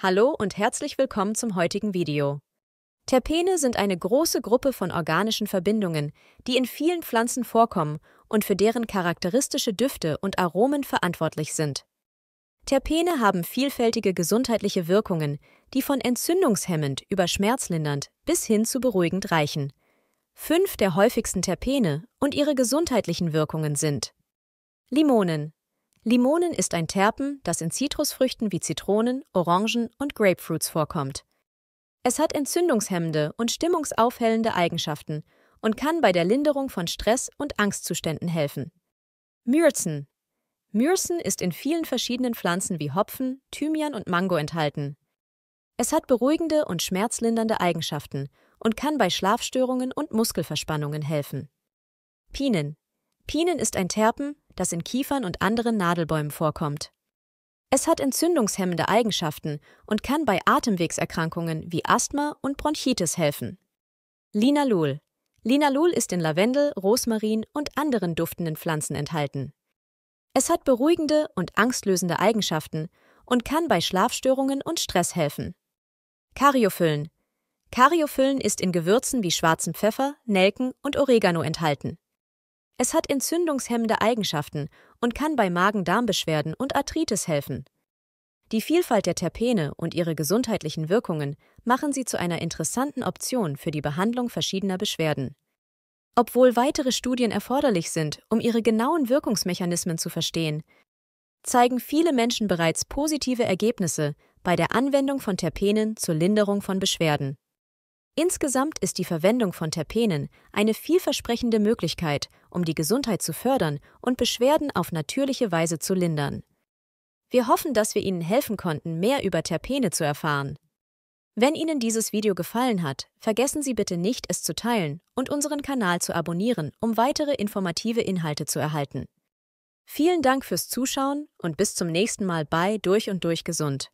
Hallo und herzlich willkommen zum heutigen Video. Terpene sind eine große Gruppe von organischen Verbindungen, die in vielen Pflanzen vorkommen und für deren charakteristische Düfte und Aromen verantwortlich sind. Terpene haben vielfältige gesundheitliche Wirkungen, die von entzündungshemmend über schmerzlindernd bis hin zu beruhigend reichen. Fünf der häufigsten Terpene und ihre gesundheitlichen Wirkungen sind Limonen Limonen ist ein Terpen, das in Zitrusfrüchten wie Zitronen, Orangen und Grapefruits vorkommt. Es hat entzündungshemmende und stimmungsaufhellende Eigenschaften und kann bei der Linderung von Stress und Angstzuständen helfen. Myrzen. Myrzen ist in vielen verschiedenen Pflanzen wie Hopfen, Thymian und Mango enthalten. Es hat beruhigende und schmerzlindernde Eigenschaften und kann bei Schlafstörungen und Muskelverspannungen helfen. Pinen. Pinen ist ein Terpen, das in Kiefern und anderen Nadelbäumen vorkommt. Es hat entzündungshemmende Eigenschaften und kann bei Atemwegserkrankungen wie Asthma und Bronchitis helfen. Linalol. Linalol ist in Lavendel, Rosmarin und anderen duftenden Pflanzen enthalten. Es hat beruhigende und angstlösende Eigenschaften und kann bei Schlafstörungen und Stress helfen. Kariophylln. Kariophylln ist in Gewürzen wie schwarzen Pfeffer, Nelken und Oregano enthalten. Es hat entzündungshemmende Eigenschaften und kann bei Magen-Darm-Beschwerden und Arthritis helfen. Die Vielfalt der Terpene und ihre gesundheitlichen Wirkungen machen sie zu einer interessanten Option für die Behandlung verschiedener Beschwerden. Obwohl weitere Studien erforderlich sind, um ihre genauen Wirkungsmechanismen zu verstehen, zeigen viele Menschen bereits positive Ergebnisse bei der Anwendung von Terpenen zur Linderung von Beschwerden. Insgesamt ist die Verwendung von Terpenen eine vielversprechende Möglichkeit, um die Gesundheit zu fördern und Beschwerden auf natürliche Weise zu lindern. Wir hoffen, dass wir Ihnen helfen konnten, mehr über Terpene zu erfahren. Wenn Ihnen dieses Video gefallen hat, vergessen Sie bitte nicht, es zu teilen und unseren Kanal zu abonnieren, um weitere informative Inhalte zu erhalten. Vielen Dank fürs Zuschauen und bis zum nächsten Mal bei Durch und Durch Gesund.